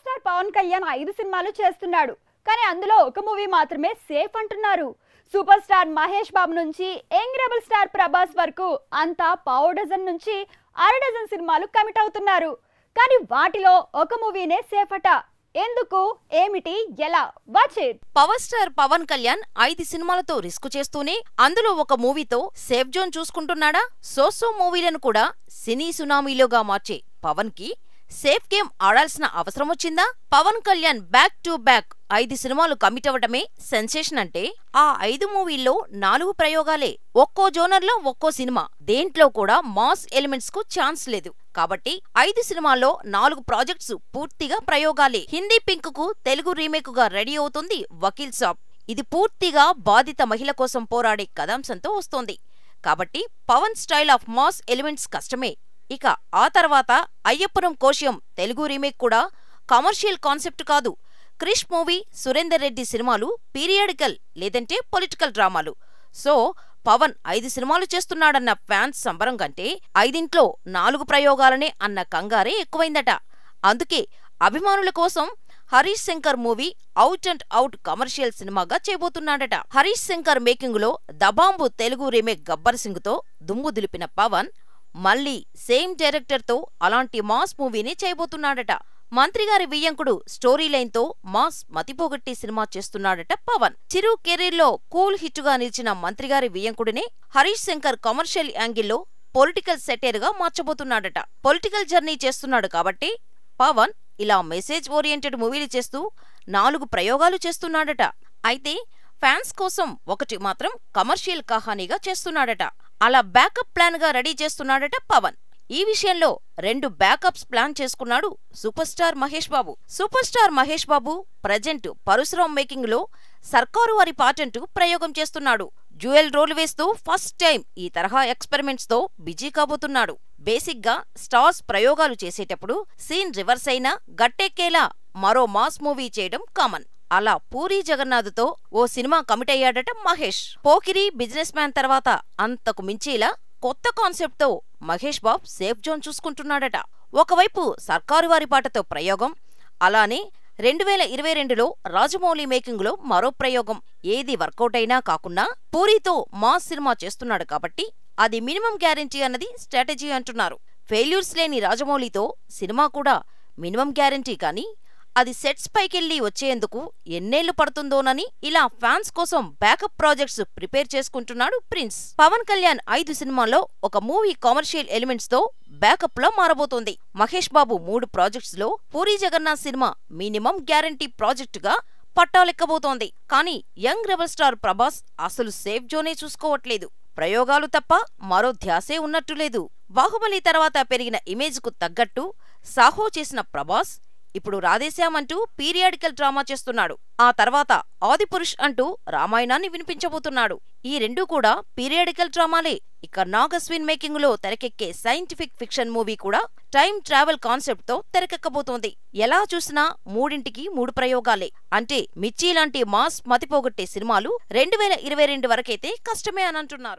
star Pawan Kalyan ఐదు సినిమాలు చేస్తున్నాడు కానీ అందులో ఒక మూవీ మాత్రమే సేఫ్ అంటున్నారు సూపర్ స్టార్ మహేష్ బాబు నుంచి యంగ్ రెబల్ స్టార్ ప్రభాస్ వరకు అంతా పావు డజన్ నుంచి అర డజన్ సినిమాలు కమిట్ అవుతున్నారు కానీ వాటిలో ఒక మూవీనే సేఫ్ అట ఎందుకు ఏమిటి ఎలా వాచ్ పవర్ స్టార్ పవన్ కళ్యాణ్ ఐదు సినిమాలతో రిస్క్ చేస్తూనే అందులో ఒక మూవీతో సేఫ్ జోన్ చూసుకుంటున్నాడా సోసో మూవీలను కూడా సినీ సునామీలోగా మార్చే పవన్ కి సేఫ్ గేమ్ ఆడాల్సిన అవసరం వచ్చిందా Pawan Kalyan back to back ఐదు సినిమాలు కమిట్ అవ్వటమే సెన్సేషన్ అంటే ఆ ఐదు మూవీల్లో నాలుగు ప్రయోగాలే ఒక్కో జోనర్లో ఒక్కో సినిమా దేంట్లో కూడా మాస్ ఎలిమెంట్స్ కు ఛాన్స్ లేదు కాబట్టి ఐదు సినిమాల్లో నాలుగు ప్రాజెక్ట్స్ పూర్తిగా ప్రయోగాలే హిందీ పింక్ కు తెలుగు రీమేక్ గా రెడీ అవుతుంది వకీల్ సాబ్ ఇది పూర్తిగా బాధిత మహిళ కోసం పోరాడే కథాంశంతో వస్తోంది కాబట్టి Pawan style of mass elements కష్టమే ఇక ఆ తర్వాత అయ్యప్పనం కోశ్యం తెలుగు రీమేక్ కూడా కమర్షియల్ కాన్సెప్ట్ కాదు క్రిష్ మూవీ సురేందర్ రెడ్డి సినిమాలు పీరియడికల్ లేదంటే పొలిటికల్ డ్రామాలు సో పవన్ ఐదు సినిమాలు చేస్తున్నాడన్న ఫ్యాన్స్ సంబరం కంటే ఐదింట్లో నాలుగు ప్రయోగాలనే అన్న కంగారే ఎక్కువైందట అందుకే అభిమానుల కోసం Harish Shankar movie out and out commercial సినిమాగా చేయబోతున్నాడట హరీష్ శంకర్ మేకింగ్లో దబాంబు తెలుగు రీమేక్ గబ్బర్ సింగ్తో దుమ్ము దులిపిన పవన్ మళ్ళీ సేమ్ డైరెక్టర్తో అలాంటి మాస్ మూవీని చేయబోతున్నాడట మంత్రిగారి వియ్యంకుడు స్టోరీ లైన్తో మాస్ మతిపోగొట్టి సినిమా చేస్తున్నాడట పవన్ చిరు కెరీర్లో కూల్ హిట్టుగా నిలిచిన మంత్రిగారి వియ్యంకుడిని హరీష్ శంకర్ కమర్షియల్ యాంగిల్లో పొలిటికల్ సెటేర్గా మార్చబోతున్నాడట పొలిటికల్ జర్నీ చేస్తున్నాడు కాబట్టి పవన్ ఇలా మెసేజ్ ఓరియంటెడ్ మూవీలు చేస్తూ నాలుగు ప్రయోగాలు చేస్తున్నాడట అయితే ఫ్యాన్స్ కోసం ఒకటి మాత్రం కమర్షియల్ కహానీగా చేస్తున్నాడట అలా బ్యాకప్ ప్లాన్గా రెడీ చేస్తున్నాడట పవన్ ఈ విషయంలో రెండు బ్యాకప్స్ ప్లాన్ చేసుకున్నాడు super star Mahesh Babu super star Mahesh Babu present Parasuram making లో సర్కారు వారి పాటెంట్ ప్రయోగం చేస్తున్నాడు జ్యువెల్ రోల్ వేస్తూ ఫస్ట్ టైం ఈ తరహా ఎక్స్పెరిమెంట్స్ తో బిజీ కాబోతున్నాడు బేసిక్గా స్టార్స్ ప్రయోగాలు చేసేటప్పుడు సీన్ రివర్స్ అయినా గట్టెక్కేలా మరో మాస్ మూవీ చేయడం కామన్ అలా పూరి జగన్నాథ్తో ఓ సినిమా కమిట్ అయ్యాడట మహేష్ పోకిరి బిజినెస్ మ్యాన్ తర్వాత అంతకు మించేలా కొత్త కాన్సెప్ట్తో మహేష్ బాబ్ సేఫ్ జోన్ చూసుకుంటున్నాడట ఒకవైపు సర్కారు వారి పాటతో ప్రయోగం అలానే రెండు వేల ఇరవై రెండులో రాజమౌళి మేకింగ్లో మరో ప్రయోగం ఏది వర్కౌట్ అయినా కాకున్నా పూరితో మాస్ సినిమా చేస్తున్నాడు కాబట్టి అది మినిమం గ్యారంటీ అన్నది స్ట్రాటజీ అంటున్నారు ఫెయిల్యూర్స్ లేని రాజమౌళితో సినిమా కూడా మినిమం గ్యారంటీ కానీ అది సెట్స్ పైకెళ్ళి వచ్చేందుకు ఎన్నేళ్లు పడుతుందోనని ఇలా ఫ్యాన్స్ కోసం బ్యాకప్ ప్రాజెక్ట్స్ ప్రిపేర్ చేసుకుంటున్నాడు ప్రిన్స్ పవన్ కళ్యాణ్ ఐదు సినిమాల్లో ఒక మూవీ కమర్షియల్ ఎలిమెంట్స్ తో బ్యాకప్ లో మారబోతోంది మహేష్ బాబు మూడు ప్రాజెక్ట్స్ లో పూరి జగన్నాథ్ సినిమా మినిమం గ్యారంటీ ప్రాజెక్టుగా పట్టాలెక్కబోతోంది కానీ యంగ్ రెబల్ స్టార్ ప్రభాస్ అసలు సేఫ్ జోనే చూసుకోవట్లేదు ప్రయోగాలు తప్ప మరో ధ్యాసే ఉన్నట్టు లేదు బాహుబలి తర్వాత పెరిగిన ఇమేజ్కు తగ్గట్టు సాహో చేసిన ప్రభాస్ ఇప్పుడు రాధేశ్యామ్ అంటూ పీరియాడికల్ డ్రామా చేస్తున్నాడు ఆ తర్వాత ఆదిపురుష్ అంటూ రామాయణాన్ని వినిపించబోతున్నాడు ఈ రెండూ కూడా పీరియాడికల్ డ్రామాలే ఇక నాగస్విన్ మేకింగ్ లో తెరకెక్కే సైంటిఫిక్ ఫిక్షన్ మూవీ కూడా టైం ట్రావెల్ కాన్సెప్ట్ తో తెరకెక్కబోతోంది ఎలా చూసినా మూడింటికి మూడు ప్రయోగాలే అంటే మిర్చి లాంటి మాస్ మతిపోగొట్టే సినిమాలు రెండు వేల ఇరవై రెండు వరకైతే కష్టమే అని అంటున్నారు